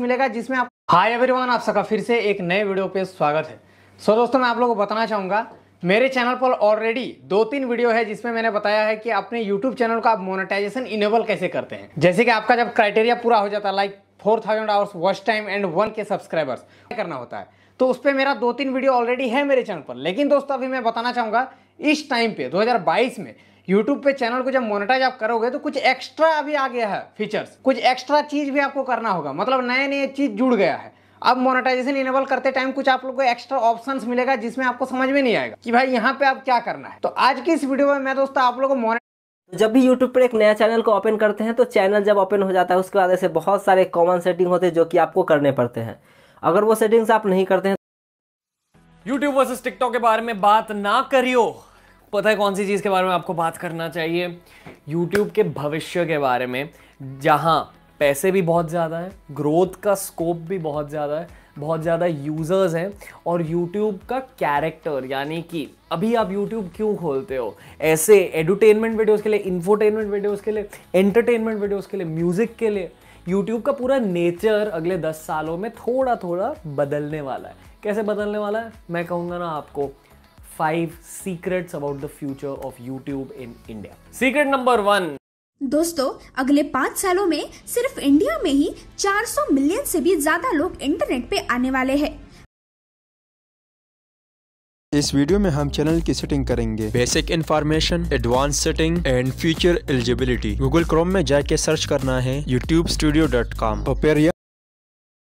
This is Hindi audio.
मिलेगा जिसमें आप हाय एवरीवन आप सबका फिर से एक नए वीडियो पे स्वागत है सो so, दोस्तों मैं आप लोगों को बताना चाहूंगा मेरे चैनल पर ऑलरेडी दो तीन वीडियो है जिसमें मैंने बताया है कि अपने यूट्यूब चैनल का आप मोनिटाइजेशन इनेबल कैसे करते हैं जैसे कि आपका जब क्राइटेरिया पूरा हो जाता है like four thousand hours watch time and one K subscribers करना होता है तो उस पर मेरा दो तीन वीडियो ऑलरेडी है मेरे चैनल पर लेकिन दोस्तों अभी मैं बताना चाहूंगा इस टाइम पे 2022 में यूट्यूब पे चैनल को जब मोनेटाइज आप करोगे तो कुछ एक्स्ट्रा अभी आ गया है फीचर्स कुछ एक्स्ट्रा चीज़ भी आपको करना होगा मतलब नए नए चीज़ जुड़ गया है अब मोनेटाइजेशन इनेबल करते टाइम कुछ आप लोग को एक्स्ट्रा ऑप्शंस मिलेगा जिसमें आपको समझ में नहीं आएगा कि भाई यहाँ पे आप क्या करना है तो आज की इस वीडियो में मैं दोस्तों आप लोग को तो जब भी YouTube पर एक नया चैनल को ओपन करते हैं तो चैनल जब ओपन हो जाता है उसके बाद ऐसे बहुत सारे कॉमन सेटिंग होते हैं जो कि आपको करने पड़ते हैं अगर वो सेटिंग्स आप नहीं करते हैं यूट्यूब वर्सेस TikTok के बारे में बात ना करियो पता है कौन सी चीज़ के बारे में आपको बात करना चाहिए यूट्यूब के भविष्य के बारे में जहाँ पैसे भी बहुत ज़्यादा है ग्रोथ का स्कोप भी बहुत ज़्यादा है बहुत ज़्यादा यूज़र्स हैं और यूट्यूब का कैरेक्टर यानी कि अभी आप यूट्यूब क्यों खोलते हो ऐसे एडुटेनमेंट वीडियोज़ के लिए इन्फोटेनमेंट वीडियोज़ के लिए एंटरटेनमेंट वीडियोज़ के लिए म्यूज़िक के लिए यूट्यूब का पूरा नेचर अगले दस सालों में थोड़ा थोड़ा बदलने वाला है कैसे बदलने वाला है मैं कहूँगा ना आपको five secrets about the future of YouTube in India secret number one दोस्तों अगले पाँच सालों में सिर्फ इंडिया में ही 400 मिलियन से भी ज्यादा लोग इंटरनेट पे आने वाले हैं इस वीडियो में हम चैनल की सेटिंग करेंगे basic information advance setting and future eligibility Google Chrome में जाके सर्च करना है यूट्यूब स्टूडियो डॉट कॉम